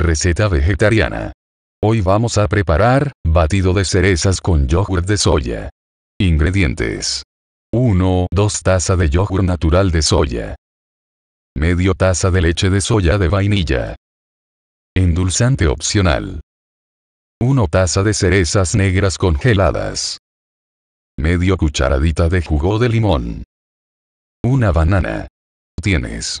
Receta vegetariana. Hoy vamos a preparar, batido de cerezas con yogur de soya. Ingredientes. 1. 2 taza de yogur natural de soya. Medio taza de leche de soya de vainilla. Endulzante opcional. 1 taza de cerezas negras congeladas. Medio cucharadita de jugo de limón. Una banana. Tienes.